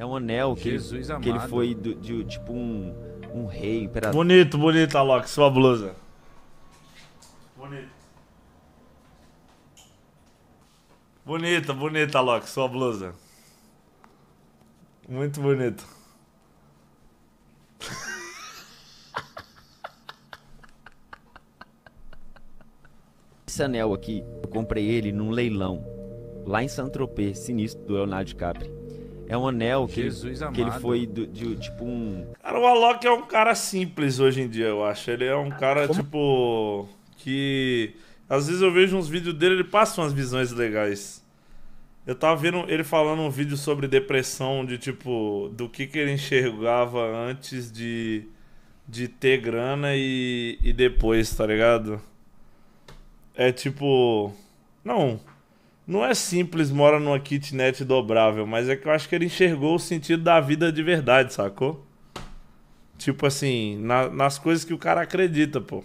É um anel que, Jesus ele, amado. que ele foi do, de, tipo um, um rei, imperador. Bonito, bonito, Alok, sua blusa. Bonito. Bonita, bonita, Alok, sua blusa. Muito bonito. Esse anel aqui, eu comprei ele num leilão lá em Saint-Tropez, sinistro do Leonardo DiCaprio. É um anel que, Jesus ele, que ele foi do, de tipo um. Cara, o Alok é um cara simples hoje em dia, eu acho. Ele é um cara, Como? tipo. Que. Às vezes eu vejo uns vídeos dele, ele passa umas visões legais. Eu tava vendo ele falando um vídeo sobre depressão, de tipo, do que, que ele enxergava antes de, de ter grana e, e depois, tá ligado? É tipo. Não, não é simples mora numa kitnet dobrável, mas é que eu acho que ele enxergou o sentido da vida de verdade, sacou? Tipo assim, na, nas coisas que o cara acredita, pô.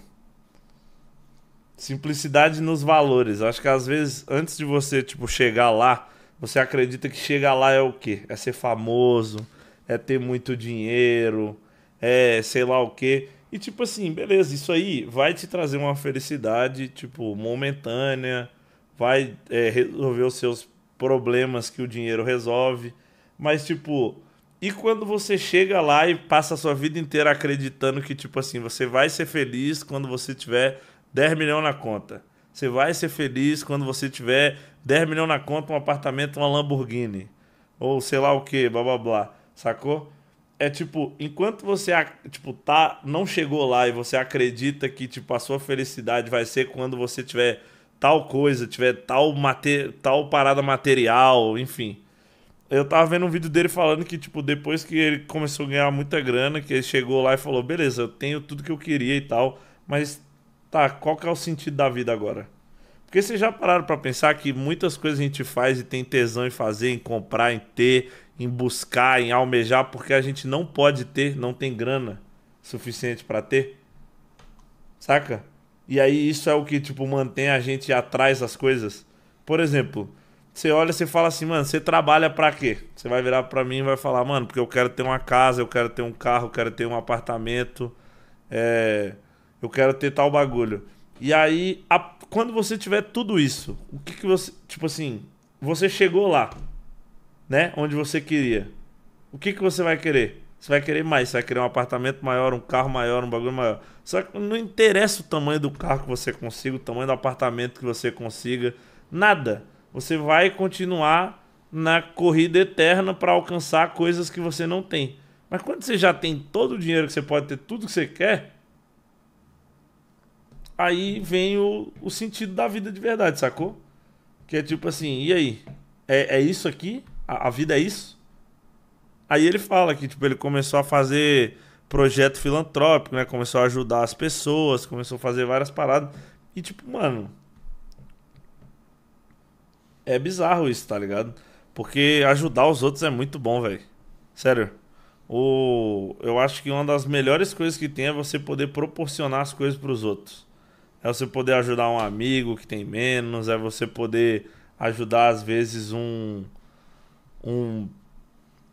Simplicidade nos valores. Acho que às vezes, antes de você, tipo, chegar lá, você acredita que chegar lá é o quê? É ser famoso, é ter muito dinheiro, é sei lá o quê. E tipo assim, beleza, isso aí vai te trazer uma felicidade, tipo, momentânea vai é, resolver os seus problemas que o dinheiro resolve. Mas, tipo, e quando você chega lá e passa a sua vida inteira acreditando que, tipo assim, você vai ser feliz quando você tiver 10 milhões na conta. Você vai ser feliz quando você tiver 10 milhões na conta, um apartamento, uma Lamborghini. Ou sei lá o que, blá blá blá. Sacou? É tipo, enquanto você tipo, tá, não chegou lá e você acredita que tipo, a sua felicidade vai ser quando você tiver tal coisa, tiver tal, tal parada material, enfim. Eu tava vendo um vídeo dele falando que, tipo, depois que ele começou a ganhar muita grana, que ele chegou lá e falou, beleza, eu tenho tudo que eu queria e tal, mas tá, qual que é o sentido da vida agora? Porque vocês já pararam para pensar que muitas coisas a gente faz e tem tesão em fazer, em comprar, em ter, em buscar, em almejar, porque a gente não pode ter, não tem grana suficiente para ter. Saca? E aí isso é o que, tipo, mantém a gente atrás das coisas. Por exemplo, você olha e fala assim, mano, você trabalha para quê? Você vai virar para mim e vai falar, mano, porque eu quero ter uma casa, eu quero ter um carro, eu quero ter um apartamento, é... eu quero ter tal bagulho. E aí, a... quando você tiver tudo isso, o que que você, tipo assim, você chegou lá, né, onde você queria. O que que você vai querer? Você vai querer mais, você vai querer um apartamento maior, um carro maior, um bagulho maior. Só que não interessa o tamanho do carro que você consiga, o tamanho do apartamento que você consiga, nada. Você vai continuar na corrida eterna para alcançar coisas que você não tem. Mas quando você já tem todo o dinheiro que você pode ter, tudo que você quer, aí vem o, o sentido da vida de verdade, sacou? Que é tipo assim, e aí? É, é isso aqui? A, a vida é isso? Aí ele fala que tipo, ele começou a fazer projeto filantrópico, né? Começou a ajudar as pessoas, começou a fazer várias paradas. E tipo, mano. É bizarro isso, tá ligado? Porque ajudar os outros é muito bom, velho. Sério. O... Eu acho que uma das melhores coisas que tem é você poder proporcionar as coisas para os outros. É você poder ajudar um amigo que tem menos, é você poder ajudar, às vezes, um. Um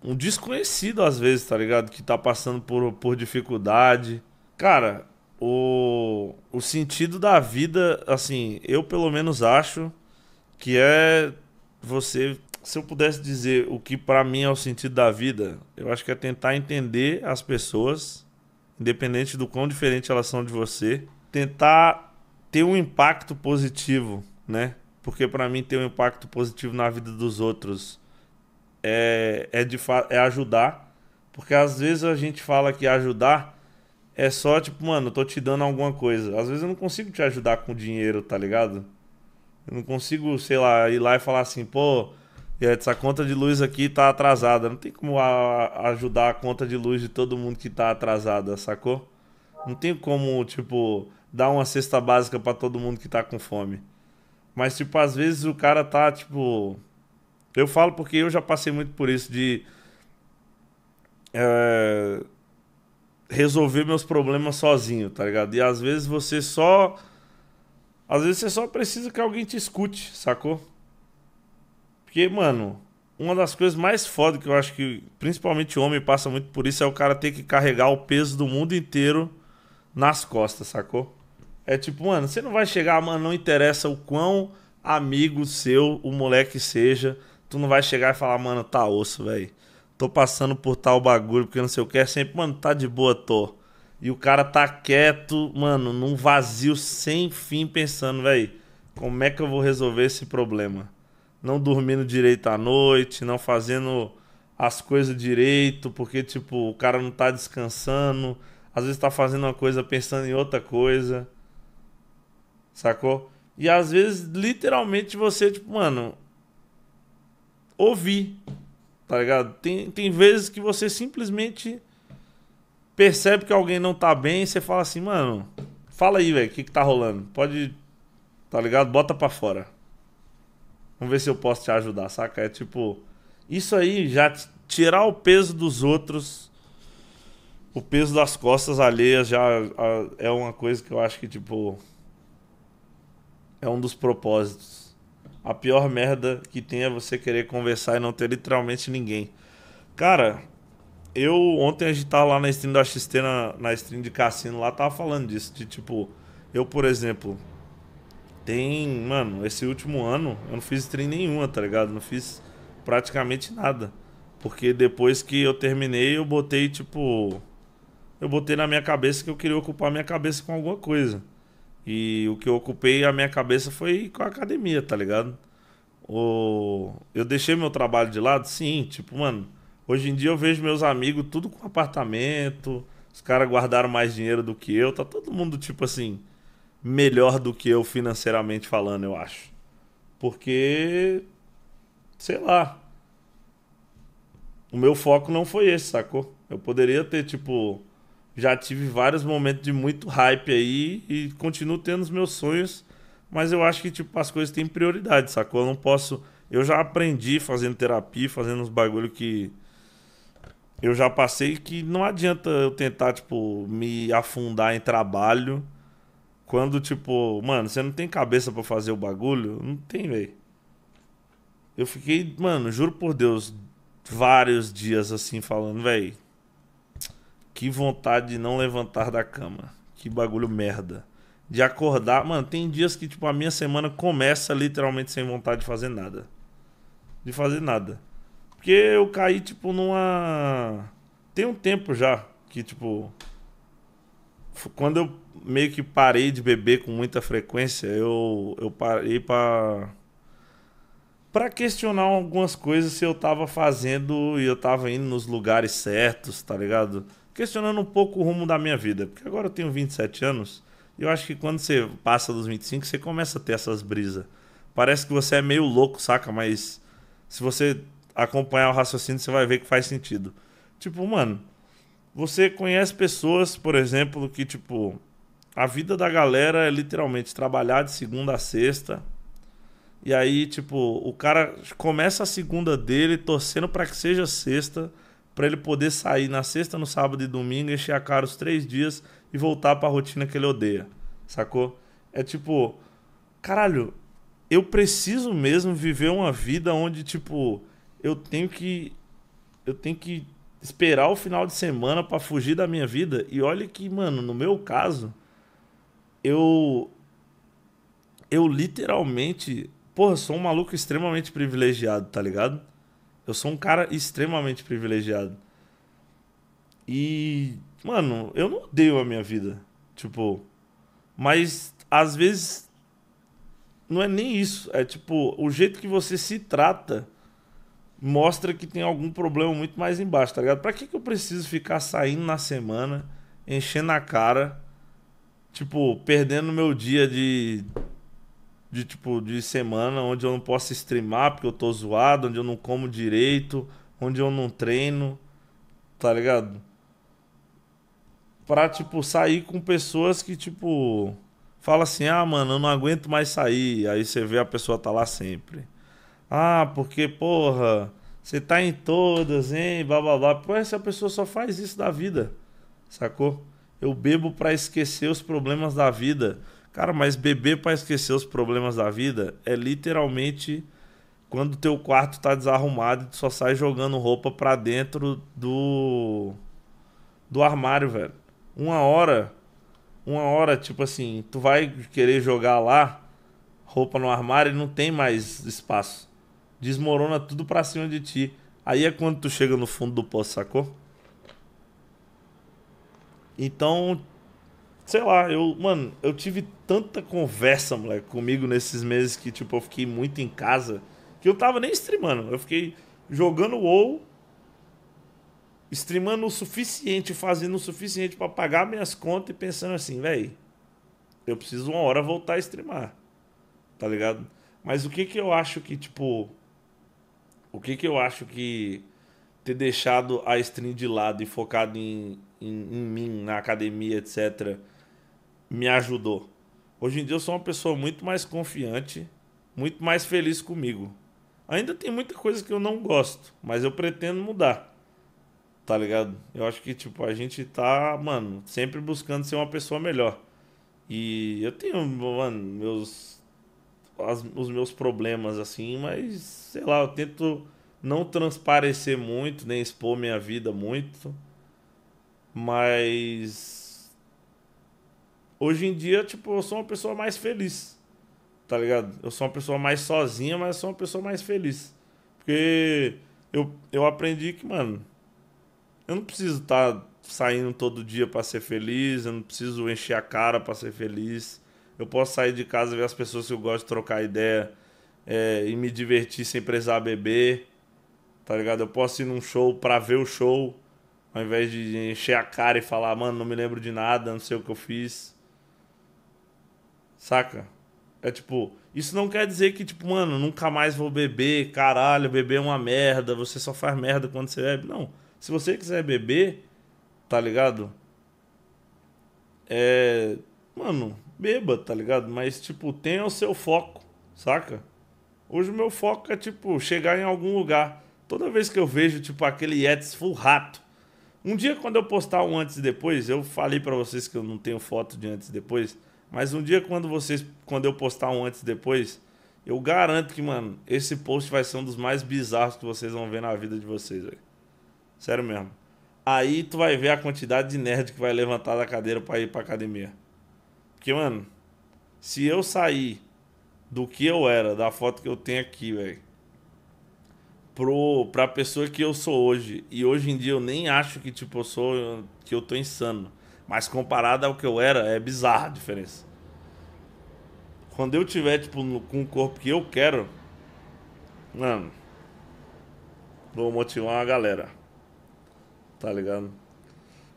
um desconhecido às vezes, tá ligado? Que tá passando por, por dificuldade. Cara, o, o sentido da vida, assim, eu pelo menos acho que é você. Se eu pudesse dizer o que para mim é o sentido da vida, eu acho que é tentar entender as pessoas, independente do quão diferente elas são de você, tentar ter um impacto positivo, né? Porque para mim ter um impacto positivo na vida dos outros é, é, de é ajudar. Porque às vezes a gente fala que ajudar é só tipo, mano, eu tô te dando alguma coisa. Às vezes eu não consigo te ajudar com dinheiro, tá ligado? Eu não consigo, sei lá, ir lá e falar assim, pô, essa conta de luz aqui tá atrasada. Não tem como a ajudar a conta de luz de todo mundo que tá atrasada, sacou? Não tem como, tipo, dar uma cesta básica para todo mundo que tá com fome. Mas, tipo, às vezes o cara tá, tipo, eu falo porque eu já passei muito por isso de é, resolver meus problemas sozinho, tá ligado? E às vezes você só. Às vezes você só precisa que alguém te escute, sacou? Porque, mano, uma das coisas mais foda que eu acho que principalmente homem passa muito por isso é o cara ter que carregar o peso do mundo inteiro nas costas, sacou? É tipo, mano, você não vai chegar, mano, não interessa o quão amigo seu o moleque seja, tu não vai chegar e falar, mano, tá osso, velho. Tô passando por tal bagulho porque não sei o que. É sempre, mano, tá de boa, tô. E o cara tá quieto, mano, num vazio sem fim, pensando, velho, como é que eu vou resolver esse problema? Não dormindo direito à noite, não fazendo as coisas direito, porque, tipo, o cara não tá descansando. Às vezes tá fazendo uma coisa pensando em outra coisa. Sacou? E às vezes, literalmente, você, tipo, mano, ouvir, tá ligado? Tem, tem vezes que você simplesmente percebe que alguém não tá bem e você fala assim, mano, fala aí, velho, o que que tá rolando? Pode, tá ligado? Bota pra fora. Vamos ver se eu posso te ajudar, saca? É tipo, isso aí já tirar o peso dos outros, o peso das costas alheias já é uma coisa que eu acho que, tipo, é um dos propósitos a pior merda que tem é você querer conversar e não ter literalmente ninguém. Cara, eu ontem a gente tava lá na stream da XT, na, na stream de cassino lá, tava falando disso. De tipo, eu, por exemplo, tem. Mano, esse último ano eu não fiz stream nenhuma, tá ligado? Não fiz praticamente nada. Porque depois que eu terminei, eu botei, tipo. Eu botei na minha cabeça que eu queria ocupar minha cabeça com alguma coisa. E o que eu ocupei a minha cabeça foi com a academia, tá ligado? O... Eu deixei meu trabalho de lado, sim. Tipo, mano, hoje em dia eu vejo meus amigos tudo com apartamento, os caras guardaram mais dinheiro do que eu, tá todo mundo, tipo assim, melhor do que eu financeiramente falando, eu acho. Porque, sei lá, o meu foco não foi esse, sacou? Eu poderia ter, tipo, já tive vários momentos de muito hype aí e continuo tendo os meus sonhos, mas eu acho que tipo as coisas têm prioridade, sacou? Eu não posso, eu já aprendi fazendo terapia, fazendo uns bagulho que eu já passei que não adianta eu tentar tipo me afundar em trabalho quando tipo, mano, você não tem cabeça para fazer o bagulho, não tem, velho. Eu fiquei, mano, juro por Deus, vários dias assim falando, velho, que vontade de não levantar da cama. Que bagulho merda. De acordar. Mano, tem dias que, tipo, a minha semana começa literalmente sem vontade de fazer nada. De fazer nada. Porque eu caí, tipo, numa. Tem um tempo já que, tipo. Quando eu meio que parei de beber com muita frequência, eu, eu parei pra. Pra questionar algumas coisas se eu tava fazendo e eu tava indo nos lugares certos, tá ligado? questionando um pouco o rumo da minha vida. Porque agora eu tenho 27 anos e eu acho que quando você passa dos 25, você começa a ter essas brisas. Parece que você é meio louco, saca? Mas se você acompanhar o raciocínio, você vai ver que faz sentido. Tipo, mano, você conhece pessoas, por exemplo, que, tipo, a vida da galera é literalmente trabalhar de segunda a sexta. E aí, tipo, o cara começa a segunda dele torcendo para que seja sexta para ele poder sair na sexta, no sábado e domingo, encher a cara os três dias e voltar para a rotina que ele odeia, sacou? É tipo, caralho, eu preciso mesmo viver uma vida onde, tipo, eu tenho que. Eu tenho que esperar o final de semana para fugir da minha vida. E olha que, mano, no meu caso, eu. Eu literalmente. Porra, sou um maluco extremamente privilegiado, tá ligado? Eu sou um cara extremamente privilegiado. E, mano, eu não odeio a minha vida. Tipo, mas às vezes não é nem isso. É tipo, o jeito que você se trata mostra que tem algum problema muito mais embaixo, tá ligado? Pra que, que eu preciso ficar saindo na semana, enchendo a cara, tipo, perdendo meu dia de de tipo de semana onde eu não posso streamar porque eu tô zoado, onde eu não como direito, onde eu não treino, tá ligado? Pra, tipo, sair com pessoas que, tipo, fala assim, ah, mano, eu não aguento mais sair. Aí você vê a pessoa tá lá sempre. Ah, porque, porra, você tá em todas, hein? Blá blá blá. Pô, essa pessoa só faz isso da vida, sacou? Eu bebo para esquecer os problemas da vida. Cara, mas beber para esquecer os problemas da vida é literalmente quando teu quarto tá desarrumado e tu só sai jogando roupa pra dentro do do armário, velho. Uma hora, uma hora, tipo assim, tu vai querer jogar lá roupa no armário e não tem mais espaço. Desmorona tudo pra cima de ti. Aí é quando tu chega no fundo do poço, sacou? Então, sei lá, eu, mano, eu tive tanta conversa, moleque, comigo nesses meses que, tipo, eu fiquei muito em casa, que eu tava nem streamando. Eu fiquei jogando WoW, streamando o suficiente, fazendo o suficiente para pagar minhas contas e pensando assim, velho, eu preciso uma hora voltar a streamar. Tá ligado? Mas o que que eu acho que, tipo, o que que eu acho que ter deixado a stream de lado e focado em, em, em mim, na academia, etc., me ajudou. Hoje em dia eu sou uma pessoa muito mais confiante, muito mais feliz comigo. Ainda tem muita coisa que eu não gosto, mas eu pretendo mudar. Tá ligado? Eu acho que, tipo, a gente tá, mano, sempre buscando ser uma pessoa melhor. E eu tenho, mano, meus. As, os meus problemas, assim, mas sei lá, eu tento não transparecer muito, nem expor minha vida muito. Mas hoje em dia, tipo, eu sou uma pessoa mais feliz. Tá ligado? Eu sou uma pessoa mais sozinha, mas eu sou uma pessoa mais feliz. Porque eu, eu aprendi que, mano, eu não preciso estar tá saindo todo dia para ser feliz, eu não preciso encher a cara para ser feliz. Eu posso sair de casa ver as pessoas que eu gosto de trocar ideia é, e me divertir sem precisar beber Tá ligado? Eu posso ir num show pra ver o show, ao invés de encher a cara e falar, mano, não me lembro de nada, não sei o que eu fiz. Saca? É tipo, isso não quer dizer que, tipo, mano, nunca mais vou beber, caralho, beber é uma merda, você só faz merda quando você bebe. Não. Se você quiser beber, tá ligado? É. Mano, beba, tá ligado? Mas, tipo, tenha o seu foco, saca? Hoje o meu foco é, tipo, chegar em algum lugar. Toda vez que eu vejo, tipo, aquele Yetis full rato. Um dia, quando eu postar um antes e depois, eu falei para vocês que eu não tenho foto de antes e depois. Mas um dia, quando vocês, quando eu postar um antes e depois, eu garanto que, mano, esse post vai ser um dos mais bizarros que vocês vão ver na vida de vocês, velho. Sério mesmo. Aí tu vai ver a quantidade de nerd que vai levantar da cadeira para ir pra academia. Porque, mano, se eu sair do que eu era, da foto que eu tenho aqui, velho pro, pra pessoa que eu sou hoje. E hoje em dia eu nem acho que, tipo, eu sou. que eu tô insano. Mas comparado ao que eu era, é bizarra a diferença. Quando eu tiver, tipo, no, com o corpo que eu quero. Mano. Vou motivar uma galera. Tá ligado?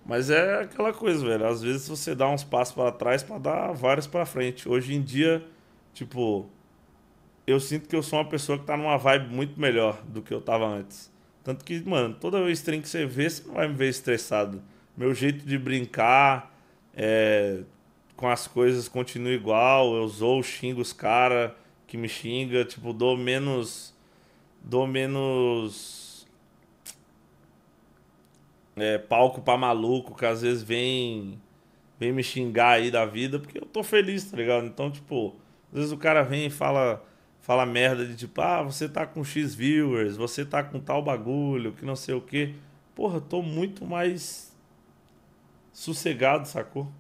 Mas é aquela coisa, velho. Às vezes você dá uns passos para trás para dar vários para frente. Hoje em dia, tipo, eu sinto que eu sou uma pessoa que tá numa vibe muito melhor do que eu tava antes. Tanto que, mano, toda stream que você vê, você não vai me ver estressado. Meu jeito de brincar é, com as coisas continua igual. Eu sou, xingo os caras que me xinga, tipo, dou menos. Dou menos. É, palco pra maluco, que às vezes vem. Vem me xingar aí da vida, porque eu tô feliz, tá ligado? Então, tipo, às vezes o cara vem e fala fala merda de tipo, ah, você tá com X viewers, você tá com tal bagulho, que não sei o quê. Porra, eu tô muito mais sossegado, sacou?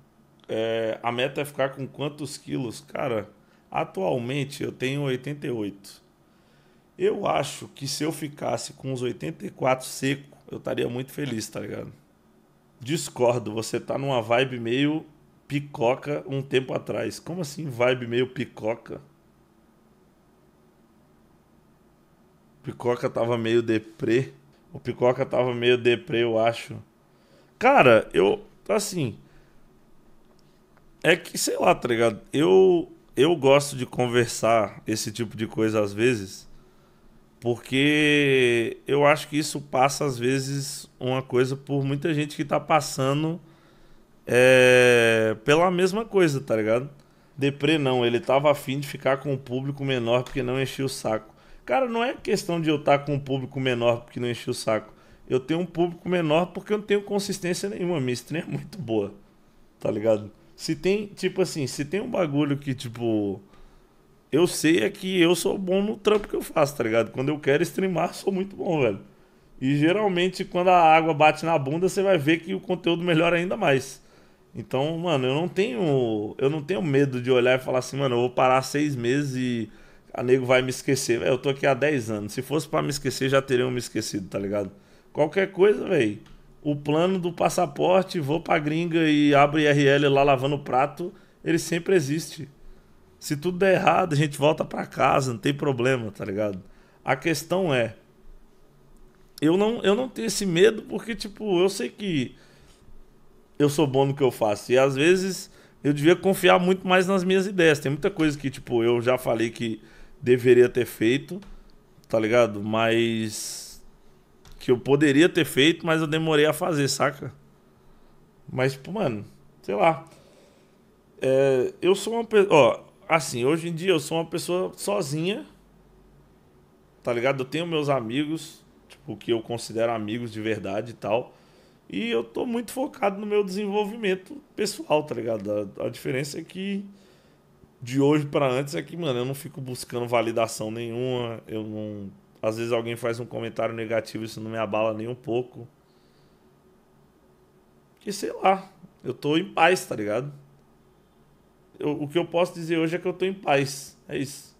É, a meta é ficar com quantos quilos? Cara, atualmente eu tenho 88. Eu acho que se eu ficasse com os 84 seco, eu estaria muito feliz, tá ligado? Discordo, você tá numa vibe meio picoca um tempo atrás. Como assim vibe meio picoca? Picoca tava meio deprê. O Picoca tava meio deprê, eu acho. Cara, eu. Assim. É que, sei lá, tá ligado? Eu, eu gosto de conversar esse tipo de coisa às vezes. Porque eu acho que isso passa, às vezes, uma coisa por muita gente que tá passando é, pela mesma coisa, tá ligado? Deprê não, ele tava afim de ficar com o público menor porque não enchia o saco. Cara, não é questão de eu estar tá com um público menor porque não enchi o saco. Eu tenho um público menor porque eu não tenho consistência nenhuma. Minha stream é muito boa. Tá ligado? Se tem, tipo assim, se tem um bagulho que, tipo. Eu sei é que eu sou bom no trampo que eu faço, tá ligado? Quando eu quero streamar, sou muito bom, velho. E geralmente, quando a água bate na bunda, você vai ver que o conteúdo melhora ainda mais. Então, mano, eu não tenho. Eu não tenho medo de olhar e falar assim, mano, eu vou parar seis meses e a nego vai me esquecer. Véio, eu tô aqui há 10 anos. Se fosse para me esquecer, já teriam me esquecido, tá ligado? Qualquer coisa, velho. O plano do passaporte, vou pra gringa e abro IRL lá lavando prato, ele sempre existe. Se tudo der errado, a gente volta para casa, não tem problema, tá ligado? A questão é. Eu não, eu não tenho esse medo porque, tipo, eu sei que eu sou bom no que eu faço. E às vezes eu devia confiar muito mais nas minhas ideias. Tem muita coisa que, tipo, eu já falei que deveria ter feito, tá ligado? Mas. Que eu poderia ter feito, mas eu demorei a fazer, saca? Mas, mano, sei lá. É, eu sou uma pessoa. Ó, assim, hoje em dia eu sou uma pessoa sozinha. Tá ligado? Eu tenho meus amigos, tipo, que eu considero amigos de verdade e tal. E eu tô muito focado no meu desenvolvimento pessoal, tá ligado? A, a diferença é que de hoje para antes é que, mano, eu não fico buscando validação nenhuma. Eu não. Às vezes alguém faz um comentário negativo, isso não me abala nem um pouco. Porque sei lá, eu tô em paz, tá ligado? Eu, o que eu posso dizer hoje é que eu tô em paz. É isso.